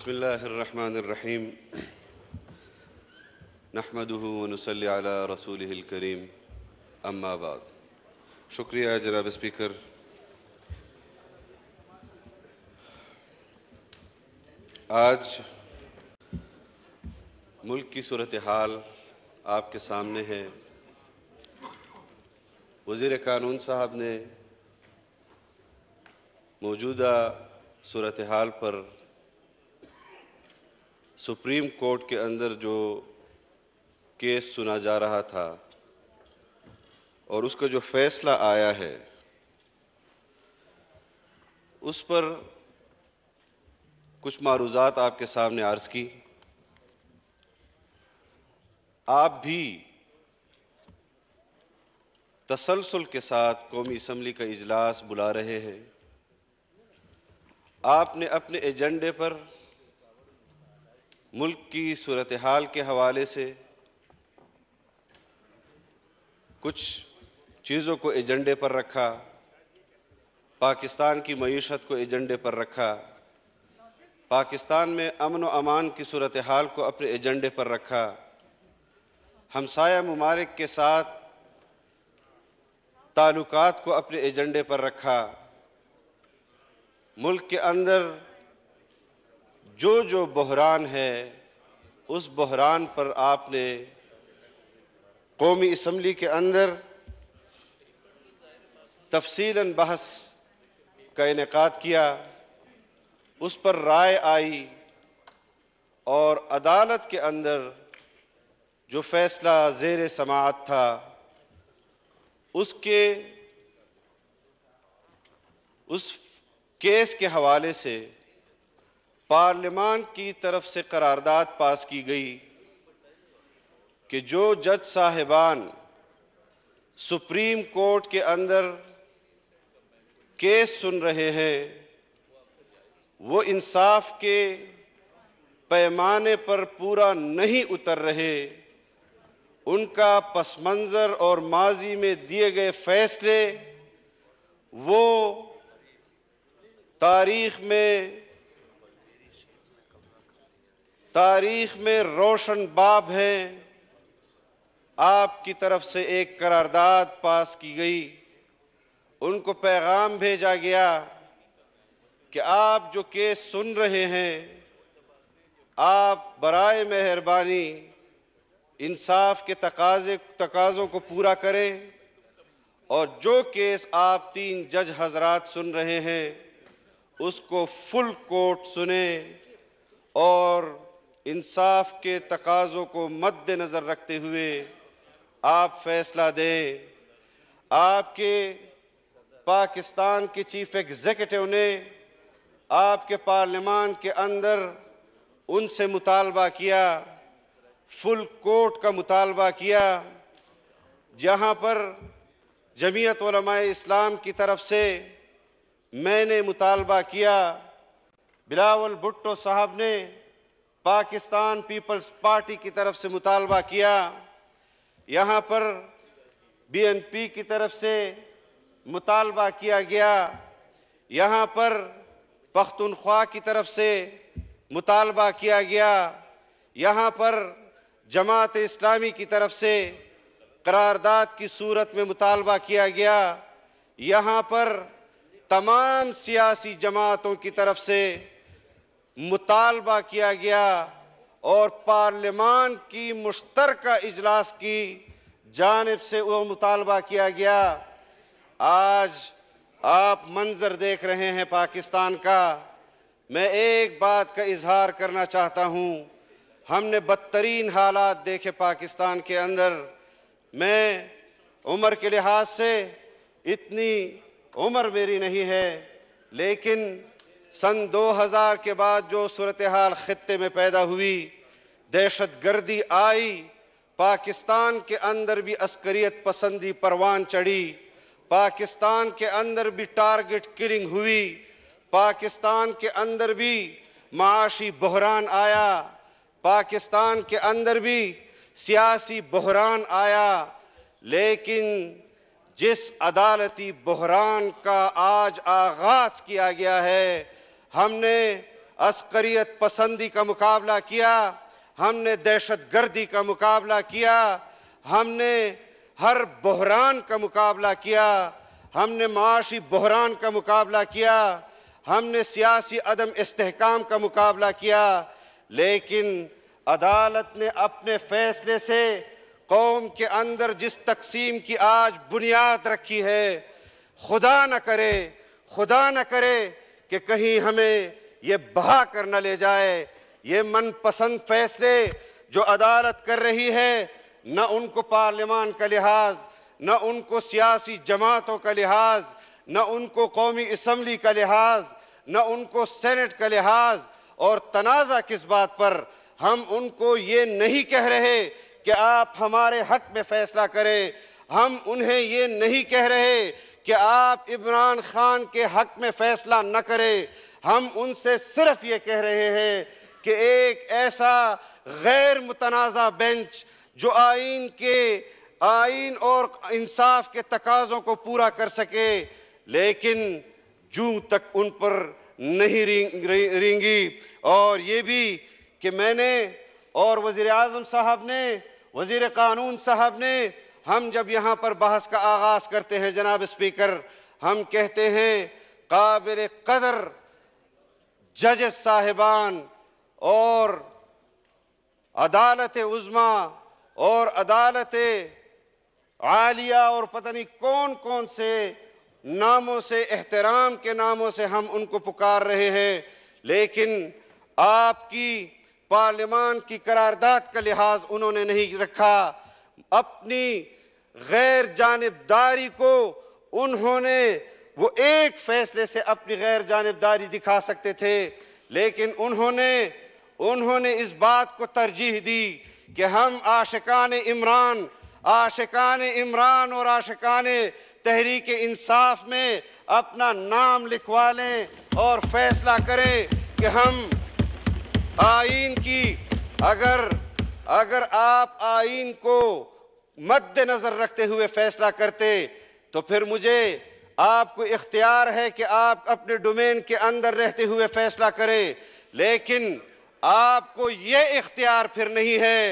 بسم الله الرحمن الرحيم نحمده ونصلي على رسوله الكريم اما بعد शुक्रिया جناب سبيكر आज मुल्क की सूरत हाल आपके सामने है वज़ी कानून साहब ने मौजूदा सूरत हाल पर सुप्रीम कोर्ट के अंदर जो केस सुना जा रहा था और उसका जो फैसला आया है उस पर कुछ मारूजात आपके सामने आर्ज की आप भी तसलसल के साथ कौमी इसम्बली का इजलास बुला रहे हैं आपने अपने एजेंडे पर मुल्क की सूरत हाल के हवाले से कुछ चीज़ों को एजेंडे पर रखा पाकिस्तान की मीशत को एजेंडे पर रखा पाकिस्तान में अमन व अमान की सूरत हाल को अपने एजेंडे पर रखा हमसाया ममालिक के साथ ताल्लुक को अपने एजेंडे पर रखा मुल्क के अंदर जो जो बहरान है उस बहरान पर आपने कौमी इसम्बली के अंदर तफसीला बहस का इनका किया उस पर राय आई और अदालत के अंदर जो फैसला जेर समात था उसके उस केस के हवाले से पार्लियामान की तरफ से करारदाद पास की गई कि जो जज साहिबान सुप्रीम कोर्ट के अंदर केस सुन रहे हैं वो इंसाफ के पैमाने पर पूरा नहीं उतर रहे उनका पस मंज़र और माजी में दिए गए फैसले वो तारीख में तारीख में रोशन बाब हैं आपकी तरफ से एक करारदाद पास की गई उनको पैगाम भेजा गया कि आप जो केस सुन रहे हैं आप बराए मेहरबानी इंसाफ के तकाजे तकाज़ों को पूरा करें और जो केस आप तीन जज हजरात सुन रहे हैं उसको फुल कोर्ट सुने और इंसाफ के तकाज़ों को मद्दनज़र रखते हुए आप फैसला दें आपके पाकिस्तान के चीफ एग्जीक्यूटिव ने आपके पार्लियामान के अंदर उनसे मुतालबा किया फुल कोर्ट का मुतालबा किया जहाँ पर जमीयत इस्लाम की तरफ से मैंने मुतालबा किया बिलावल भुट्टो साहब ने पाकिस्तान पीपल्स पार्टी की तरफ से मुतालबा किया यहाँ पर बीएनपी की तरफ से मुतालबा किया गया यहाँ पर पख्तनख्वा की तरफ से मुतालबा किया गया यहाँ पर जमात इस्लामी की तरफ से करारदाद की सूरत में मुतालबा किया गया यहाँ पर तमाम सियासी जमातों की तरफ से मुतालबा किया गया और पार्लियामान की मुश्तर इजलास की जानब से वो मुतालबा किया गया आज आप मंजर देख रहे हैं पाकिस्तान का मैं एक बात का इजहार करना चाहता हूँ हमने बदतरीन हालात देखे पाकिस्तान के अंदर मैं उम्र के लिहाज से इतनी उम्र मेरी नहीं है लेकिन सन 2000 के बाद जो सूरत हाल ख़त्े में पैदा हुई दहशत गर्दी आई पाकिस्तान के अंदर भी अस्करियत पसंदी परवान चढ़ी पाकिस्तान के अंदर भी टारगेट किलिंग हुई पाकिस्तान के अंदर भी माशी बहरान आया पाकिस्तान के अंदर भी सियासी बहरान आया लेकिन जिस अदालती बहरान का आज आगाज़ किया गया है हमने अस्करियत पसंदी का मुकाबला किया हमने दहशत गर्दी का मुकाबला किया हमने हर बहरान का मुकाबला किया हमने माशी बहरान का मुकाबला किया हमने सियासी अदम इसकाम का मुकाबला किया लेकिन अदालत ने अपने फैसले से कौम के अंदर जिस तकसीम की आज बुनियाद रखी है खुदा न करे खुदा न करे कि कहीं हमें ये बहा कर न ले जाए ये मनपसंद फैसले जो अदालत कर रही है न उनको पार्लियामान का लिहाज न उनको सियासी जमातों का लिहाज न उनको कौमी इसम्बली का लिहाज न उनको सेनेट का लिहाज और तनाज़ा किस बात पर हम उनको ये नहीं कह रहे कि आप हमारे हक में फ़ैसला करें हम उन्हें ये नहीं कह रहे कि आप इमरान खान के हक में फैसला न करें हम उनसे सिर्फ ये कह रहे हैं कि एक ऐसा गैर मुतनाज़ा बेंच जो आइन के आइन और इंसाफ के तकाज़ों को पूरा कर सके लेकिन जू तक उन पर नहीं रिंग, और ये भी कि मैंने और वज़ी अजम साहब ने वज़ी कानून साहब ने हम जब यहाँ पर बहस का आगाज़ करते हैं जनाब स्पीकर हम कहते हैं काबिल कदर जज साहिबान और अदालत उज़मा और अदालत आलिया और पता नहीं कौन कौन से नामों से एहतराम के नामों से हम उनको पुकार रहे हैं लेकिन आपकी पार्लियामान की करारदाद का लिहाज उन्होंने नहीं रखा अपनी गैर जानबदारी को उन्होंने वो एक फैसले से अपनी गैर जानबदारी दिखा सकते थे लेकिन उन्होंने उन्होंने इस बात को तरजीह दी कि हम आशकान इमरान आशकान इमरान और आशकान तहरीक इंसाफ में अपना नाम लिखवा लें और फैसला करें कि हम आइन की अगर अगर आप आइन को मद्देनजर रखते हुए फैसला करते तो फिर मुझे आपको इख्तियार है कि आप अपने डोमेन के अंदर रहते हुए फैसला करें लेकिन आपको ये इख्तियार फिर नहीं है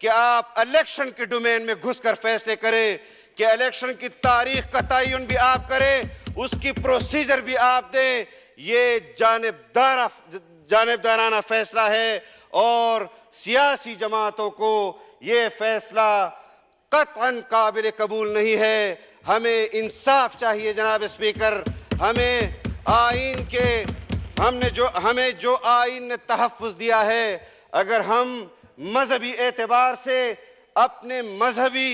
कि आप इलेक्शन के डोमेन में घुसकर फैसले करें कि इलेक्शन की तारीख का तयन भी आप करें उसकी प्रोसीजर भी आप दें ये जानबदारा जानबदाराना फैसला है और सियासी जमातों को ये फैसला कतन काबिल कबूल नहीं है हमें इंसाफ चाहिए जनाब स्पीकर हमें आइन के हमने जो हमें जो आइन ने तहफ़ दिया है अगर हम मजहबी एतबार से अपने मजहबी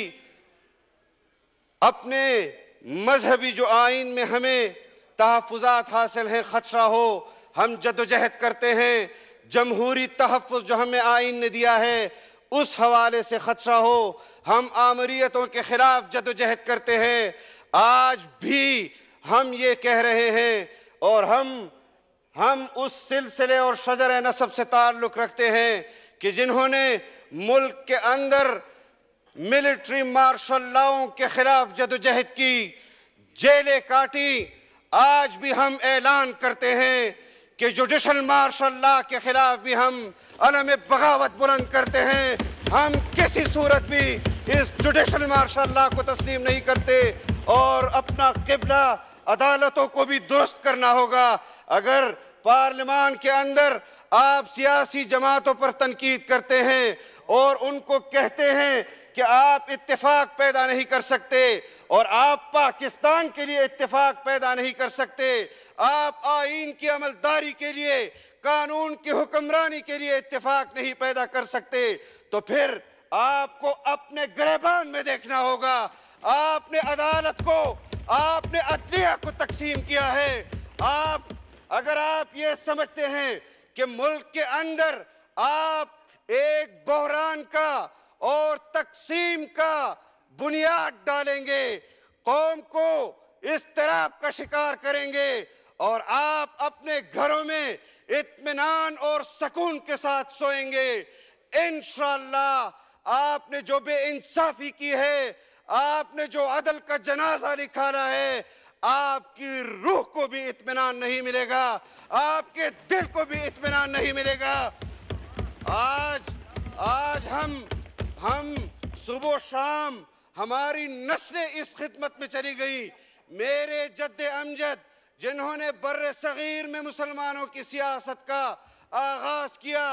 अपने मजहबी जो आइन में हमें तहफ़ात हासिल हैं खतरा हो हम जदोजहद करते हैं जमहूरी तहफ़ जो हमें आइन ने दिया है उस हवाले से ख़दशा हो हम आमरीतों के ख़िलाफ़ जदोजहद करते हैं आज भी हम ये कह रहे हैं और हम हम उस सिलसिले और शजर नसब से ताल्लुक़ रखते हैं कि जिन्होंने मुल्क के अंदर मिलिट्री मार्शल लाओं के ख़िलाफ़ जदोजहद की जेलें काटी आज भी हम ऐलान करते हैं कि जुडिशल मार्शल ला के खिलाफ भी हम अलम बगावत बुलंद करते हैं हम किसी सूरत भी इस जुडिशल मार्शल ला को तस्लीम नहीं करते और अपना किबला अदालतों को भी दुरुस्त करना होगा अगर पार्लियामान के अंदर आप सियासी जमातों पर तनकीद करते हैं और उनको कहते हैं कि आप इत्तेफाक पैदा नहीं कर सकते और आप पाकिस्तान के लिए इत्तेफाक पैदा नहीं कर सकते आप आइन की अमलदारी के लिए कानून की हुक्मरानी के लिए इतफाक नहीं पैदा कर सकते तो फिर आपको अपने गरेबान में देखना होगा आपने अदालत को आपने अदलिया को तकसीम किया है आप अगर आप ये समझते हैं कि मुल्क के अंदर आप एक बहरान का और तकसीम का बुनियाद डालेंगे कौम को इस तरह का शिकार करेंगे और आप अपने घरों में इतमान और सकून के साथ सोएंगे इन आपने जो बेइंसाफी की है आपने जो अदल का जनाजा निकाला है आपकी रूह को भी इतमान नहीं मिलेगा आपके दिल को भी इतमान नहीं मिलेगा आज आज हम हम सुबह शाम हमारी नस्लें इस खिदमत में चली गई मेरे जद्द अमजद जिन्होंने बर सग़ीर में मुसलमानों की सियासत का आगाज़ किया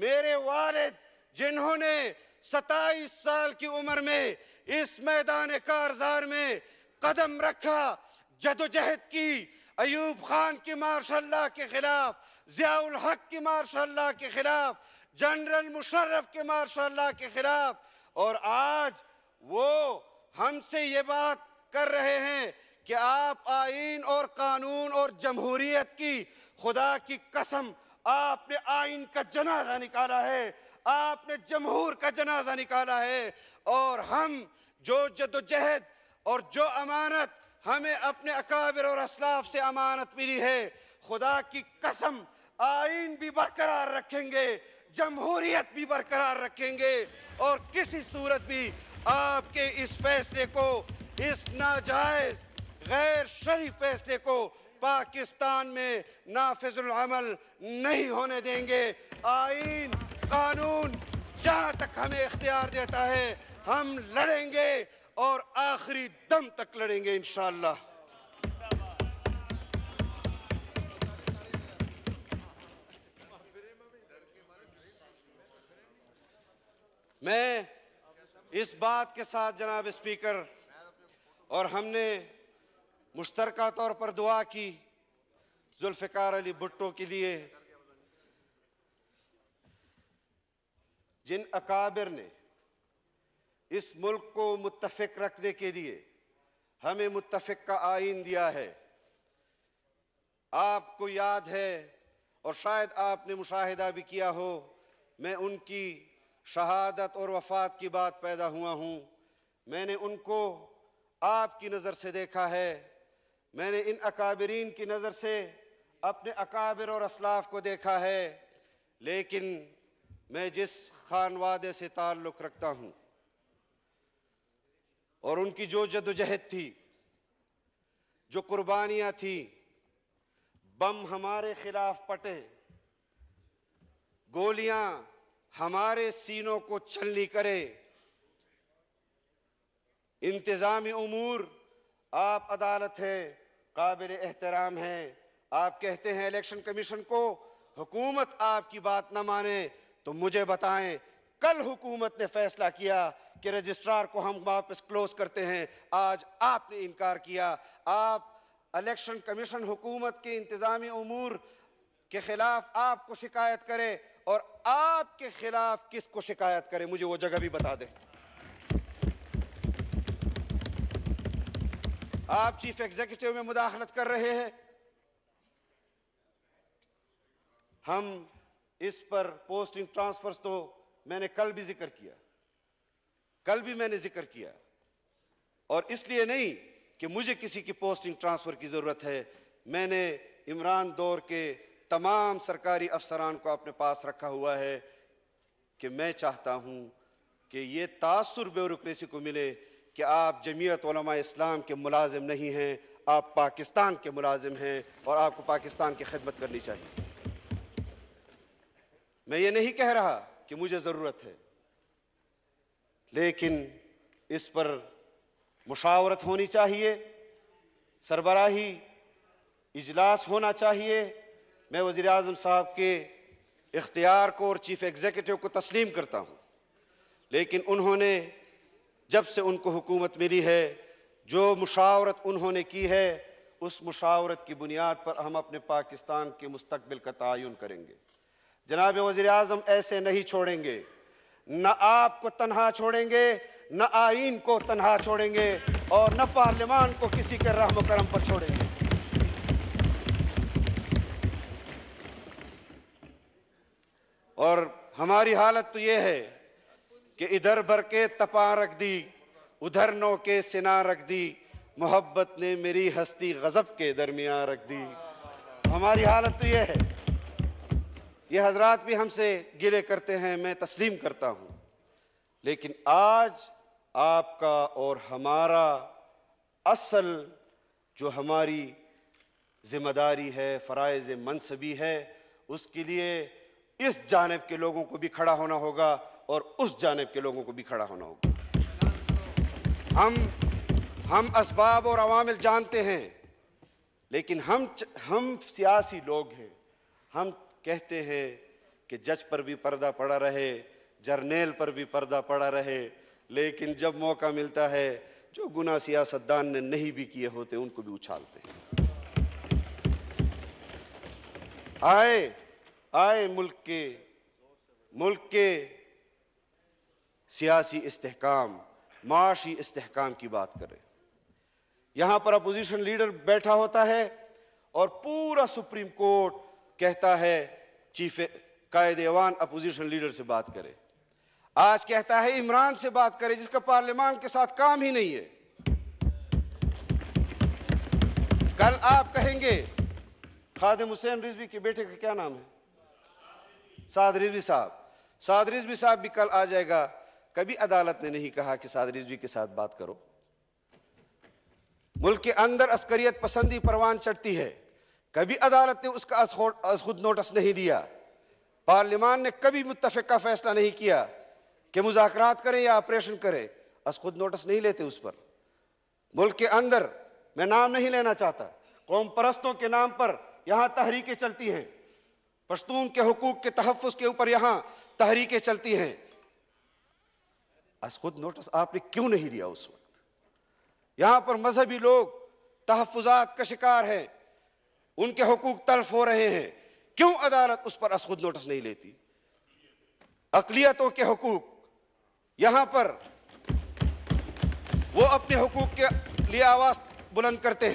मेरे वालद जिन्होंने सताईस साल की उम्र में इस मैदान कारजार में कदम रखा जदोजहद की अयूब खान की मार्शाला के खिलाफ ज़ियाल हक की मार्शाला के खिलाफ जनरल मुशर्रफ के मार्शाला के खिलाफ और आज वो हमसे ये बात कर रहे हैं कि आप आइन और कानून और जमहूरीत की खुदा की कसम आपने आइन का जनाजा निकाला है आपने जमहूर का जनाजा निकाला है और हम जो जदोजहद और जो अमानत हमें अपने अकाबिर और असलाफ से अमानत मिली है खुदा की कसम आइन भी बरकरार रखेंगे जमहूरियत भी बरकरार रखेंगे और किसी सूरत भी आपके इस फैसले को इस नाजायज़ गैर शरी फैसले को पाकिस्तान में नाफिजुलमल नहीं होने देंगे आइन कानून जहाँ तक हमें इख्तियार देता है हम लड़ेंगे और आखिरी दम तक लड़ेंगे इन मैं इस बात के साथ जनाब स्पीकर और हमने मुश्तरक तौर पर दुआ की जुल्फ़िकार अली भुट्टो के लिए जिन अकाबिर ने इस मुल्क को मुतफिक रखने के लिए हमें मुतफिक का आइन दिया है आपको याद है और शायद आपने मुशाहिदा भी किया हो मैं उनकी शहादत और वफात की बात पैदा हुआ हूँ मैंने उनको आपकी नज़र से देखा है मैंने इन अकाबरीन की नज़र से अपने अकाबिर और असलाफ को देखा है लेकिन मैं जिस खान वादे से ताल्लुक़ रखता हूँ और उनकी जो जदोजहद थी जो कुर्बानियाँ थी बम हमारे ख़िलाफ़ पटे गोलियाँ हमारे सीनों को छलनी करे इंतज़ामी उमूर आप अदालत है काबिल एहतराम है आप कहते हैं इलेक्शन कमीशन को हुकूमत आपकी बात ना माने तो मुझे बताएं कल हुकूमत ने फैसला किया कि रजिस्ट्रार को हम वापस क्लोज करते हैं आज आपने इनकार किया आप इलेक्शन कमीशन हुकूमत के इंतज़ामी अमूर के ख़िलाफ़ आपको शिकायत करे और आपके ख़िलाफ़ किसको शिकायत करे मुझे वो जगह भी बता दें आप चीफ एग्जीक्यूटिव में मुदाखलत कर रहे हैं हम इस पर पोस्टिंग ट्रांसफर्स तो मैंने कल भी जिक्र किया कल भी मैंने जिक्र किया और इसलिए नहीं कि मुझे किसी की पोस्टिंग ट्रांसफ़र की ज़रूरत है मैंने इमरान दौर के तमाम सरकारी अफसरान को अपने पास रखा हुआ है कि मैं चाहता हूं कि ये तासुर ब्यूरोसी को मिले कि आप जमीयत इस्लाम के मुलाजिम नहीं हैं आप पाकिस्तान के मुलाजिम हैं और आपको पाकिस्तान की खिदमत करनी चाहिए मैं ये नहीं कह रहा कि मुझे ज़रूरत है लेकिन इस पर मुशावरत होनी चाहिए सरबराही इजलास होना चाहिए मैं वज़ी अजम साहब के इख्तियार को और चीफ़ एग्जीक्यूटिव को तस्लीम करता हूँ लेकिन उन्होंने जब से उनको हुकूमत मिली है जो मुशावरत उन्होंने की है उस मुशावरत की बुनियाद पर हम अपने पाकिस्तान के मुस्तबिल का तयन करेंगे जनाब वज़ी अजम ऐसे नहीं छोड़ेंगे न आपको तनहा छोड़ेंगे न आइन को तनहा छोड़ेंगे और न पार्लियामान को किसी के रहम करम पर छोड़ेंगे और हमारी हालत तो ये है कि इधर भर के तपा रख दी उधर नो के सिना रख दी मोहब्बत ने मेरी हस्ती गजब के दरमिया रख दी हमारी हालत तो यह है ये हजरात भी हमसे गिले करते हैं मैं तस्लीम करता हूँ लेकिन आज आपका और हमारा असल जो हमारी जिम्मेदारी है फ़रज़ मनसबी है उसके लिए इस जानब के लोगों को भी खड़ा होना होगा और उस जानब के लोगों को भी खड़ा होना होगा हम हम इसबाब और अवामिल जानते हैं लेकिन हम हम सियासी लोग हैं हम कहते हैं कि जज पर भी पर्दा पड़ा रहे जर्नेल पर भी पर्दा पड़ा रहे लेकिन जब मौका मिलता है जो गुना सियासतदान ने नहीं भी किए होते उनको भी उछालते हैं आए आए मुल्क के मुल्क के सियासी इस्तेकाम माशी इस्तेकाम की बात करें यहां पर अपोजिशन लीडर बैठा होता है और पूरा सुप्रीम कोर्ट कहता है चीफ कायद एवान अपोजिशन लीडर से बात करे आज कहता है इमरान से बात करे जिसका पार्लियमान के साथ काम ही नहीं है कल आप कहेंगे खादिम हुसैन रिजवी के बेटे का क्या नाम है साद रिजवी साहब साद रिजवी साहब भी कल आ जाएगा कभी अदालत ने नहीं कहा कि साद रिजवी के साथ बात करो मुल्क के अंदर अस्करियत पसंदी परवान चढ़ती है कभी अदालत ने उसका अस खुद नोटिस नहीं दिया पार्लियामान ने कभी मुतफिक का फैसला नहीं किया कि मुजाकर करें या ऑपरेशन करें अस खुद नोटिस नहीं लेते उस पर मुल्क के अंदर मैं नाम नहीं लेना चाहता कौम परस्तों के नाम पर यहाँ तहरीकें चलती हैं पश्तून के हकूक़ के तहफ़ के ऊपर यहाँ तहरीकें चलती हैं आज खुद नोटिस आपने क्यों नहीं लिया उस वक्त यहां पर मजहबी लोग तहफात का शिकार हैं उनके हकूक तलफ हो रहे हैं क्यों अदालत उस पर खुद नोटिस नहीं लेती अकलियतों के हकूक यहां पर वो अपने हकूक के लिए आवाज़ बुलंद करते हैं